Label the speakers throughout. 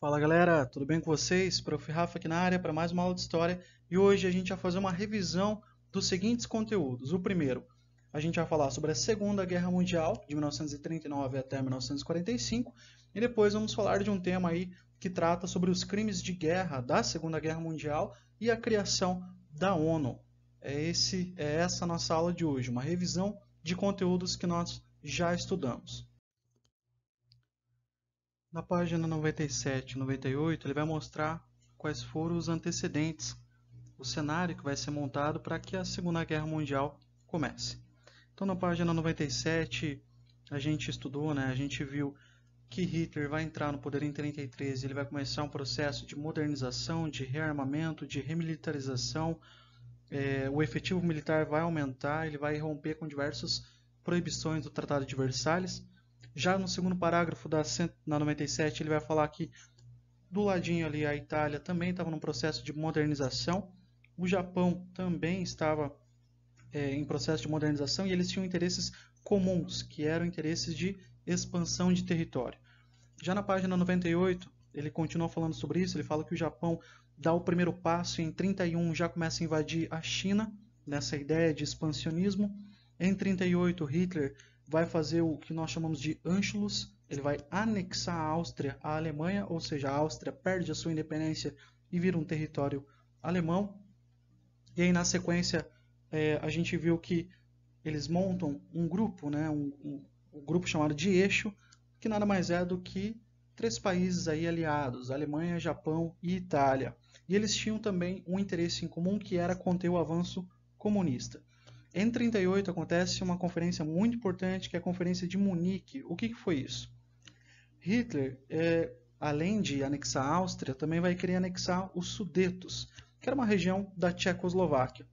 Speaker 1: Fala galera, tudo bem com vocês? Prof. Rafa aqui na área para mais uma aula de História e hoje a gente vai fazer uma revisão dos seguintes conteúdos. O primeiro, a gente vai falar sobre a Segunda Guerra Mundial, de 1939 até 1945, e depois vamos falar de um tema aí que trata sobre os crimes de guerra da Segunda Guerra Mundial e a criação da ONU. É, esse, é essa nossa aula de hoje, uma revisão de conteúdos que nós já estudamos. Na página 97 e 98, ele vai mostrar quais foram os antecedentes, o cenário que vai ser montado para que a Segunda Guerra Mundial comece. Então, na página 97, a gente estudou, né, a gente viu que Hitler vai entrar no poder em 33, ele vai começar um processo de modernização, de rearmamento, de remilitarização. É, o efetivo militar vai aumentar, ele vai romper com diversas proibições do Tratado de Versalhes. Já no segundo parágrafo da 97 ele vai falar que do ladinho ali a Itália também estava num processo de modernização, o Japão também estava é, em processo de modernização e eles tinham interesses comuns, que eram interesses de expansão de território. Já na página 98, ele continua falando sobre isso, ele fala que o Japão dá o primeiro passo e em 31 já começa a invadir a China, nessa ideia de expansionismo. Em 38, Hitler vai fazer o que nós chamamos de Anschluss, ele vai anexar a Áustria à Alemanha, ou seja, a Áustria perde a sua independência e vira um território alemão. E aí, na sequência, é, a gente viu que eles montam um grupo, né, um, um, um grupo chamado de Eixo, que nada mais é do que três países aí aliados, Alemanha, Japão e Itália. E eles tinham também um interesse em comum que era conter o avanço comunista. Em 38 acontece uma conferência muito importante, que é a Conferência de Munique. O que, que foi isso? Hitler, é, além de anexar a Áustria, também vai querer anexar os Sudetos, que era uma região da Tchecoslováquia.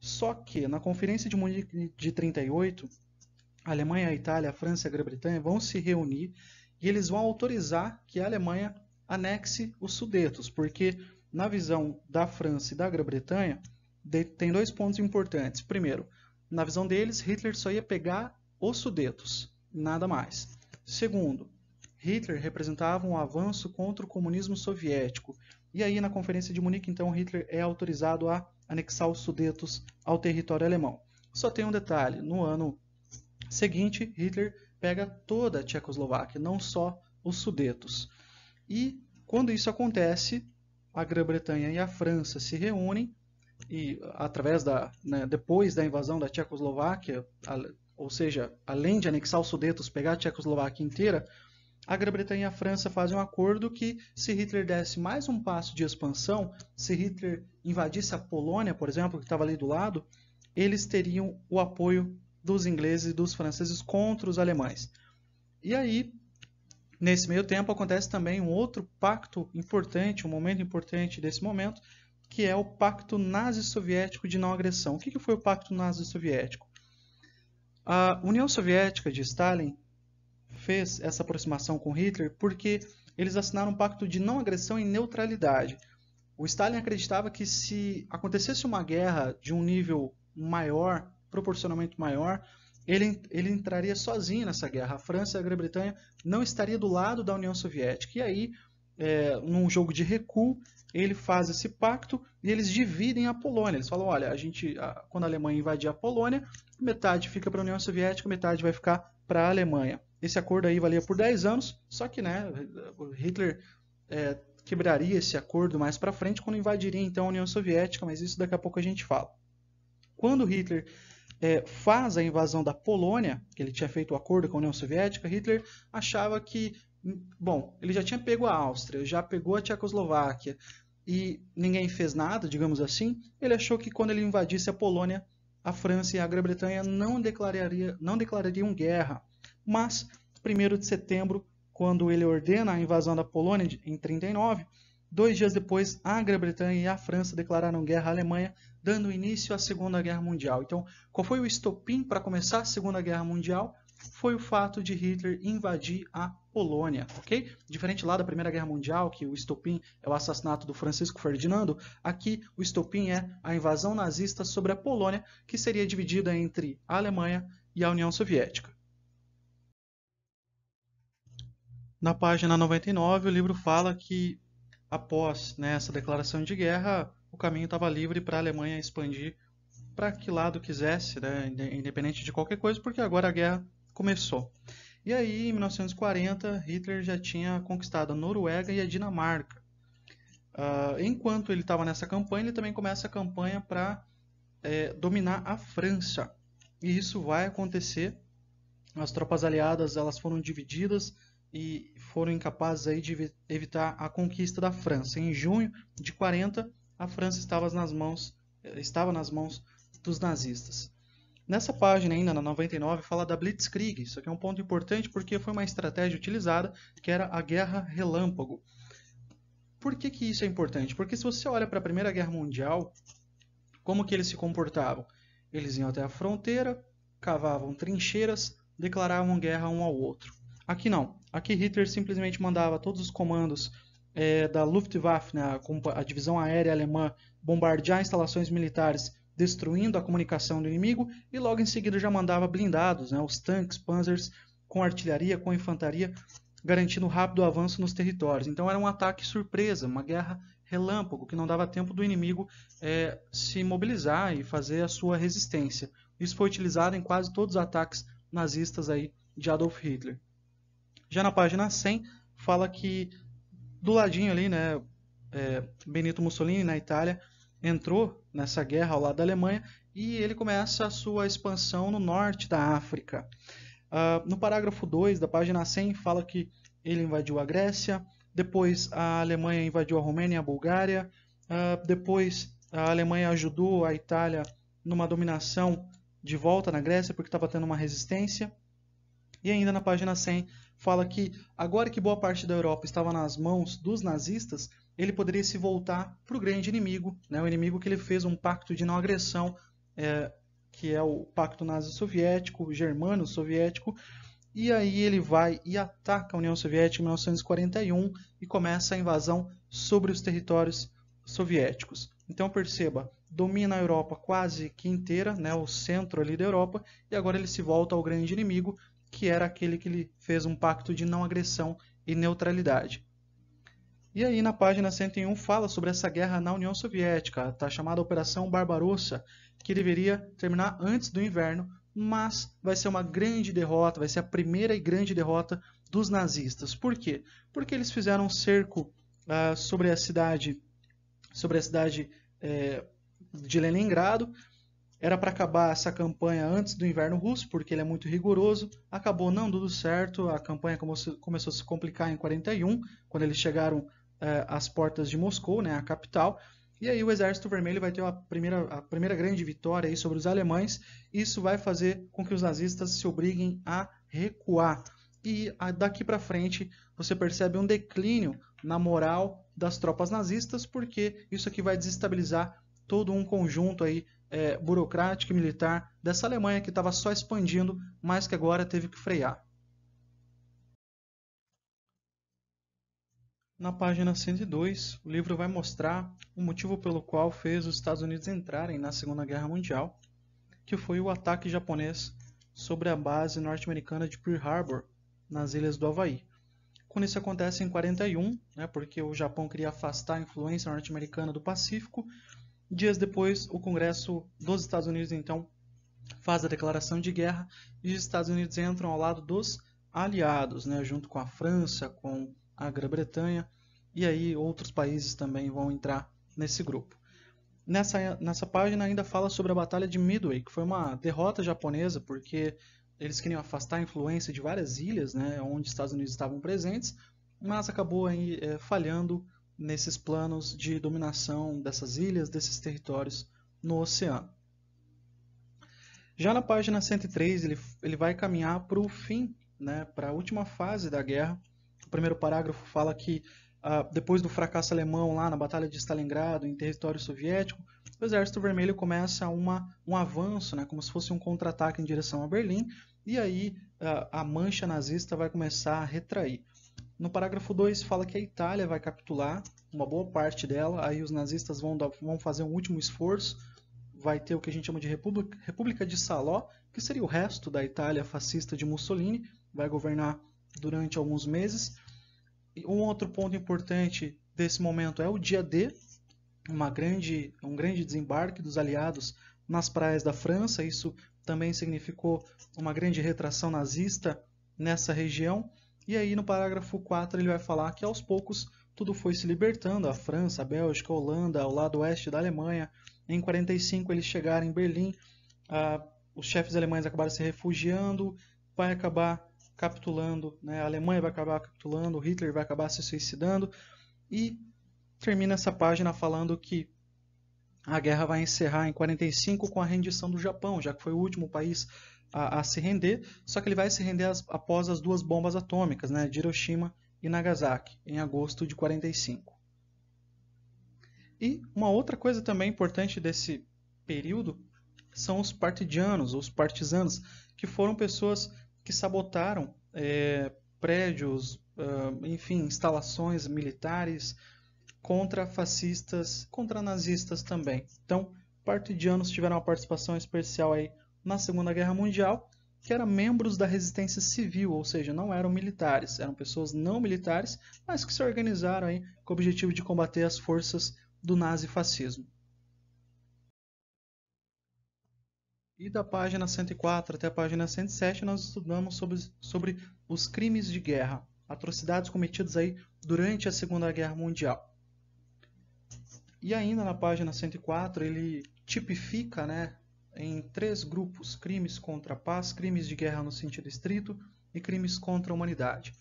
Speaker 1: Só que na Conferência de Munique de 38, a Alemanha, a Itália, a França e a Grã-Bretanha vão se reunir e eles vão autorizar que a Alemanha anexe os Sudetos, porque na visão da França e da Grã-Bretanha, de, tem dois pontos importantes. Primeiro, na visão deles, Hitler só ia pegar os Sudetos, nada mais. Segundo, Hitler representava um avanço contra o comunismo soviético. E aí, na Conferência de Munique, então, Hitler é autorizado a anexar os Sudetos ao território alemão. Só tem um detalhe: no ano seguinte, Hitler pega toda a Tchecoslováquia, não só os Sudetos. E quando isso acontece, a Grã-Bretanha e a França se reúnem e através da né, depois da invasão da Tchecoslováquia, a, ou seja, além de anexar os Sudetos, pegar a Tchecoslováquia inteira, a Grã-Bretanha e a França fazem um acordo que se Hitler desse mais um passo de expansão, se Hitler invadisse a Polônia, por exemplo, que estava ali do lado, eles teriam o apoio dos ingleses e dos franceses contra os alemães. E aí, nesse meio tempo acontece também um outro pacto importante, um momento importante desse momento, que é o Pacto Nazi-Soviético de Não Agressão. O que, que foi o Pacto Nazi-Soviético? A União Soviética de Stalin fez essa aproximação com Hitler porque eles assinaram um pacto de não agressão e neutralidade. O Stalin acreditava que se acontecesse uma guerra de um nível maior, proporcionalmente maior, ele, ele entraria sozinho nessa guerra. A França e a Grã-Bretanha não estaria do lado da União Soviética. E aí é, num jogo de recuo, ele faz esse pacto e eles dividem a Polônia. Eles falam, olha, a gente, a, quando a Alemanha invadir a Polônia, metade fica para a União Soviética, metade vai ficar para a Alemanha. Esse acordo aí valia por 10 anos, só que né, Hitler é, quebraria esse acordo mais para frente quando invadiria então a União Soviética, mas isso daqui a pouco a gente fala. Quando Hitler é, faz a invasão da Polônia, que ele tinha feito o acordo com a União Soviética, Hitler achava que Bom, ele já tinha pego a Áustria, já pegou a Tchecoslováquia e ninguém fez nada, digamos assim. Ele achou que quando ele invadisse a Polônia, a França e a Grã-Bretanha não, declararia, não declarariam guerra. Mas, 1 de setembro, quando ele ordena a invasão da Polônia em 39, dois dias depois, a Grã-Bretanha e a França declararam guerra à Alemanha, dando início à Segunda Guerra Mundial. Então, qual foi o estopim para começar a Segunda Guerra Mundial? foi o fato de Hitler invadir a Polônia, ok? Diferente lá da Primeira Guerra Mundial, que o estopim é o assassinato do Francisco Ferdinando, aqui o estopim é a invasão nazista sobre a Polônia, que seria dividida entre a Alemanha e a União Soviética. Na página 99, o livro fala que após né, essa declaração de guerra, o caminho estava livre para a Alemanha expandir para que lado quisesse, né, independente de qualquer coisa, porque agora a guerra começou. E aí, em 1940, Hitler já tinha conquistado a Noruega e a Dinamarca. Uh, enquanto ele estava nessa campanha, ele também começa a campanha para é, dominar a França. E isso vai acontecer. As tropas aliadas elas foram divididas e foram incapazes aí de evitar a conquista da França. Em junho de 40, a França estava nas mãos, eh, estava nas mãos dos nazistas. Nessa página ainda, na 99, fala da Blitzkrieg. Isso aqui é um ponto importante porque foi uma estratégia utilizada que era a Guerra Relâmpago. Por que, que isso é importante? Porque se você olha para a Primeira Guerra Mundial, como que eles se comportavam? Eles iam até a fronteira, cavavam trincheiras, declaravam guerra um ao outro. Aqui não. Aqui Hitler simplesmente mandava todos os comandos é, da Luftwaffe, né, a, a divisão aérea alemã, bombardear instalações militares destruindo a comunicação do inimigo e logo em seguida já mandava blindados, né, os tanques, panzers, com artilharia, com infantaria, garantindo rápido avanço nos territórios. Então era um ataque surpresa, uma guerra relâmpago que não dava tempo do inimigo é, se mobilizar e fazer a sua resistência. Isso foi utilizado em quase todos os ataques nazistas aí de Adolf Hitler. Já na página 100 fala que do ladinho ali, né, é, Benito Mussolini na Itália entrou nessa guerra ao lado da Alemanha e ele começa a sua expansão no norte da África. Uh, no parágrafo 2 da página 100 fala que ele invadiu a Grécia, depois a Alemanha invadiu a Romênia e a Bulgária, uh, depois a Alemanha ajudou a Itália numa dominação de volta na Grécia porque estava tendo uma resistência. E ainda na página 100 fala que agora que boa parte da Europa estava nas mãos dos nazistas, ele poderia se voltar para o grande inimigo, né, o inimigo que ele fez um pacto de não agressão, é, que é o pacto nazi-soviético, germano-soviético, e aí ele vai e ataca a União Soviética em 1941 e começa a invasão sobre os territórios soviéticos. Então perceba, domina a Europa quase que inteira, né, o centro ali da Europa, e agora ele se volta ao grande inimigo, que era aquele que ele fez um pacto de não agressão e neutralidade. E aí na página 101 fala sobre essa guerra na União Soviética, tá chamada Operação Barbarossa, que deveria terminar antes do inverno, mas vai ser uma grande derrota, vai ser a primeira e grande derrota dos nazistas. Por quê? Porque eles fizeram um cerco ah, sobre a cidade, sobre a cidade eh, de Leningrado. Era para acabar essa campanha antes do inverno russo, porque ele é muito rigoroso. Acabou não dando certo, a campanha começou a se complicar em 41, quando eles chegaram as eh, portas de Moscou, né, a capital. E aí o Exército Vermelho vai ter a primeira, a primeira grande vitória aí sobre os alemães. Isso vai fazer com que os nazistas se obriguem a recuar. E daqui para frente você percebe um declínio na moral das tropas nazistas, porque isso aqui vai desestabilizar todo um conjunto aí é, burocrático e militar dessa Alemanha que estava só expandindo, mas que agora teve que frear. Na página 102, o livro vai mostrar o motivo pelo qual fez os Estados Unidos entrarem na Segunda Guerra Mundial, que foi o ataque japonês sobre a base norte-americana de Pearl Harbor, nas ilhas do Havaí. Quando isso acontece em 41, né, porque o Japão queria afastar a influência norte-americana do Pacífico, dias depois o Congresso dos Estados Unidos então faz a declaração de guerra e os Estados Unidos entram ao lado dos aliados, né, junto com a França, com a Grã-Bretanha, e aí outros países também vão entrar nesse grupo. Nessa, nessa página ainda fala sobre a Batalha de Midway, que foi uma derrota japonesa, porque eles queriam afastar a influência de várias ilhas, né, onde os Estados Unidos estavam presentes, mas acabou aí, é, falhando nesses planos de dominação dessas ilhas, desses territórios no oceano. Já na página 103, ele, ele vai caminhar para o fim, né, para a última fase da guerra, o primeiro parágrafo fala que uh, depois do fracasso alemão lá na Batalha de Stalingrado, em território soviético, o Exército Vermelho começa uma, um avanço, né, como se fosse um contra-ataque em direção a Berlim, e aí uh, a mancha nazista vai começar a retrair. No parágrafo 2 fala que a Itália vai capitular, uma boa parte dela, aí os nazistas vão, vão fazer um último esforço, vai ter o que a gente chama de República, República de Saló, que seria o resto da Itália fascista de Mussolini, vai governar durante alguns meses. Um outro ponto importante desse momento é o dia D, uma grande, um grande desembarque dos aliados nas praias da França. Isso também significou uma grande retração nazista nessa região. E aí no parágrafo 4 ele vai falar que aos poucos tudo foi se libertando, a França, a Bélgica, a Holanda, o lado oeste da Alemanha. Em 45 eles chegaram em Berlim, ah, os chefes alemães acabaram se refugiando, vai acabar capitulando, né? a Alemanha vai acabar capitulando, Hitler vai acabar se suicidando e termina essa página falando que a guerra vai encerrar em 45 com a rendição do Japão, já que foi o último país a, a se render, só que ele vai se render as, após as duas bombas atômicas, né, de Hiroshima e Nagasaki, em agosto de 45. E uma outra coisa também importante desse período são os partidianos, os partisanos, que foram pessoas que sabotaram é, prédios, uh, enfim, instalações militares contra fascistas, contra nazistas também. Então, partidianos tiveram uma participação especial aí na Segunda Guerra Mundial, que eram membros da resistência civil, ou seja, não eram militares, eram pessoas não militares, mas que se organizaram aí com o objetivo de combater as forças do nazifascismo. E da página 104 até a página 107 nós estudamos sobre, sobre os crimes de guerra, atrocidades cometidas aí durante a Segunda Guerra Mundial. E ainda na página 104 ele tipifica, né, em três grupos: crimes contra a paz, crimes de guerra no sentido estrito e crimes contra a humanidade.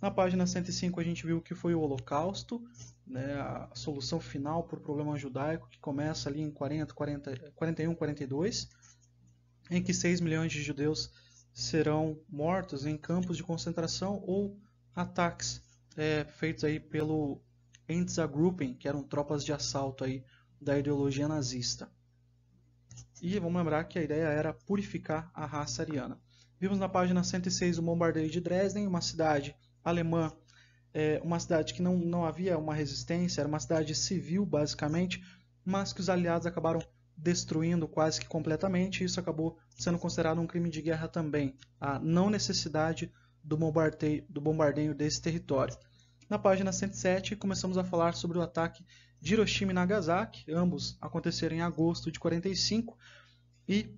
Speaker 1: Na página 105 a gente viu que foi o Holocausto, né, a solução final para o problema judaico que começa ali em 40, 40, 41, 42 em que 6 milhões de judeus serão mortos em campos de concentração ou ataques é, feitos aí pelo Einsatzgruppen, que eram tropas de assalto aí da ideologia nazista. E vamos lembrar que a ideia era purificar a raça ariana. Vimos na página 106 o bombardeio de Dresden, uma cidade alemã, é, uma cidade que não, não havia uma resistência, era uma cidade civil basicamente, mas que os aliados acabaram destruindo quase que completamente, isso acabou sendo considerado um crime de guerra também, a não necessidade do bombardeio, do bombardeio desse território. Na página 107, começamos a falar sobre o ataque de Hiroshima e Nagasaki, ambos aconteceram em agosto de 45, e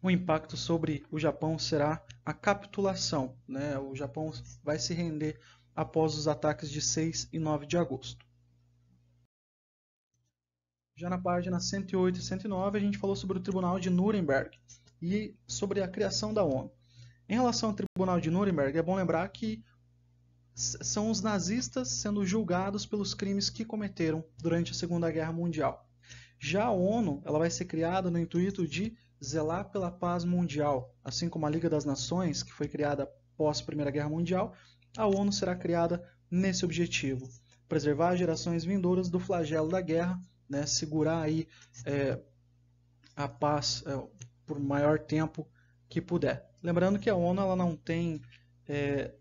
Speaker 1: o impacto sobre o Japão será a capitulação. Né? O Japão vai se render após os ataques de 6 e 9 de agosto. Já na página 108 e 109, a gente falou sobre o Tribunal de Nuremberg e sobre a criação da ONU. Em relação ao Tribunal de Nuremberg, é bom lembrar que são os nazistas sendo julgados pelos crimes que cometeram durante a Segunda Guerra Mundial. Já a ONU ela vai ser criada no intuito de zelar pela paz mundial, assim como a Liga das Nações, que foi criada pós Primeira Guerra Mundial, a ONU será criada nesse objetivo: preservar gerações vindouras do flagelo da guerra né, segurar aí é, a paz é, por maior tempo que puder. Lembrando que a ONU ela não tem é,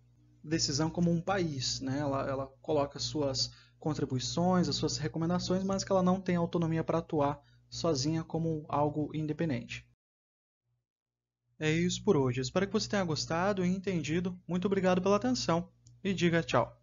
Speaker 1: decisão como um país, né? ela, ela coloca suas contribuições, as suas recomendações, mas que ela não tem autonomia para atuar sozinha como algo independente. É isso por hoje. Espero que você tenha gostado e entendido. Muito obrigado pela atenção e diga tchau.